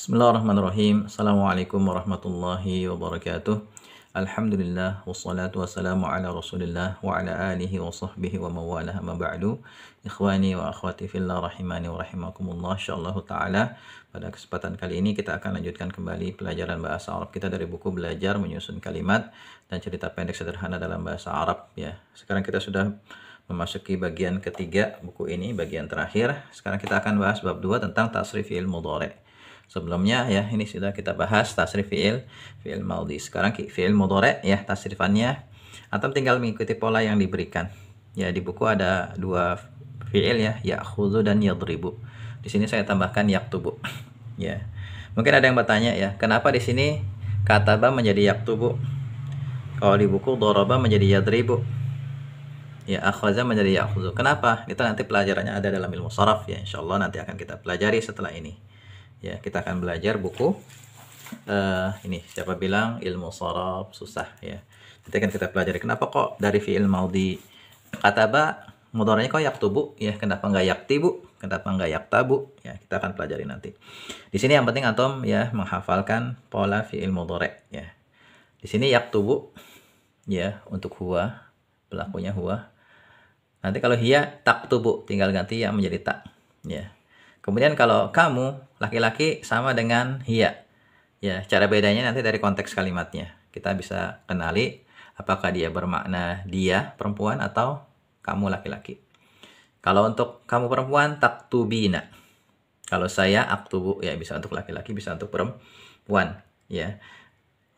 Bismillahirrahmanirrahim. Assalamualaikum warahmatullahi wabarakatuh. Alhamdulillah wassalatu wassalamu ala Rasulillah wa ala alihi wa sahbihi wa mawalah ma ba'du. Ikhwani wa akhwati fillah rahimani wa rahimakumullah. Insyaallah taala pada kesempatan kali ini kita akan lanjutkan kembali pelajaran bahasa Arab kita dari buku Belajar Menyusun Kalimat dan Cerita Pendek Sederhana dalam Bahasa Arab ya. Sekarang kita sudah memasuki bagian ketiga buku ini, bagian terakhir. Sekarang kita akan bahas bab 2 tentang tasrif ilmu dhari' sebelumnya ya ini sudah kita bahas tasrif fiil fiil maudi sekarang fiil mudhari ya tasrifannya atau tinggal mengikuti pola yang diberikan ya di buku ada dua fiil ya yakhudhu dan yadribu di sini saya tambahkan yaktubu ya mungkin ada yang bertanya ya kenapa di sini kataba menjadi yaktubu kalau di buku doroba menjadi yadribu ya akhwaza menjadi yakhuzu kenapa itu nanti pelajarannya ada dalam ilmu saraf ya insyaallah nanti akan kita pelajari setelah ini ya kita akan belajar buku uh, ini siapa bilang ilmu sorab susah ya nanti akan kita pelajari kenapa kok dari fiil maudi kataba motornya kok yaktubu ya kenapa nggak yaktibu kenapa nggak yaktabu ya kita akan pelajari nanti di sini yang penting atom ya menghafalkan pola fiil mudore ya di sini yaktubu ya untuk huwa pelakunya huwa nanti kalau hiya tak tubuh tinggal ganti ya menjadi tak ya Kemudian kalau kamu laki-laki sama dengan hiya. Ya, cara bedanya nanti dari konteks kalimatnya. Kita bisa kenali apakah dia bermakna dia perempuan atau kamu laki-laki. Kalau untuk kamu perempuan taktubina. Kalau saya aktubu ya bisa untuk laki-laki, bisa untuk perempuan, ya.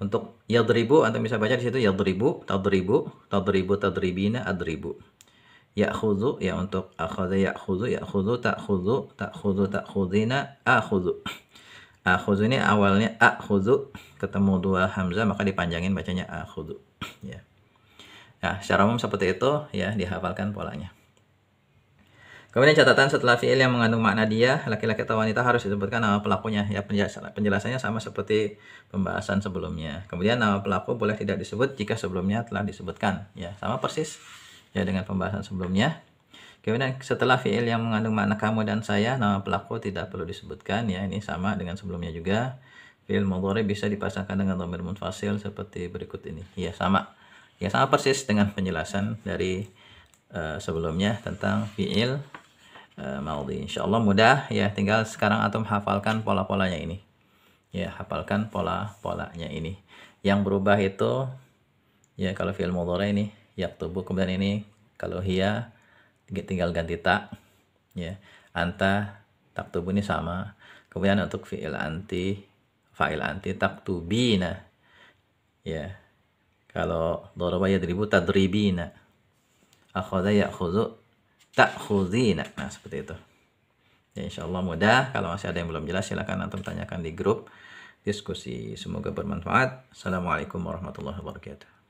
Untuk yadribu atau bisa baca di situ yadribu, tadribu, tadribu, tadribina, adribu ya Ya'khudhu ya untuk ya tak akhadha ya'khudhu ya'khudhu ta'khudhu ta'khudhu ta'khudhina akhudhu. Akhudhu ini awalnya akhudhu ketemu dua hamzah maka dipanjangin bacanya akhudhu ya. Nah, secara umum seperti itu ya dihafalkan polanya. Kemudian catatan setelah fiil yang mengandung makna dia, laki-laki atau wanita harus disebutkan nama pelakunya. Ya penjelasannya sama seperti pembahasan sebelumnya. Kemudian nama pelaku boleh tidak disebut jika sebelumnya telah disebutkan. Ya sama persis ya dengan pembahasan sebelumnya. Kemudian setelah fiil yang mengandung makna kamu dan saya, nama pelaku tidak perlu disebutkan ya. Ini sama dengan sebelumnya juga. Fiil mudhari bisa dipasangkan dengan dhamir munfasil seperti berikut ini. Ya, sama. Ya, sama persis dengan penjelasan dari uh, sebelumnya tentang fiil eh, uh, Insya Allah mudah ya, tinggal sekarang atau hafalkan pola-polanya ini. Ya, hafalkan pola-polanya ini. Yang berubah itu ya kalau fiil mudhari ini tubuh kemudian ini kalau hia tinggal ganti tak ya anta tak tubuh ini sama kemudian untuk fiil anti fa'il anti tak tubina ya kalau doroba yadribu tadribina akhadha tak ta'khudhina nah seperti itu ya insyaallah mudah kalau masih ada yang belum jelas silahkan nanti tanyakan di grup diskusi semoga bermanfaat assalamualaikum warahmatullahi wabarakatuh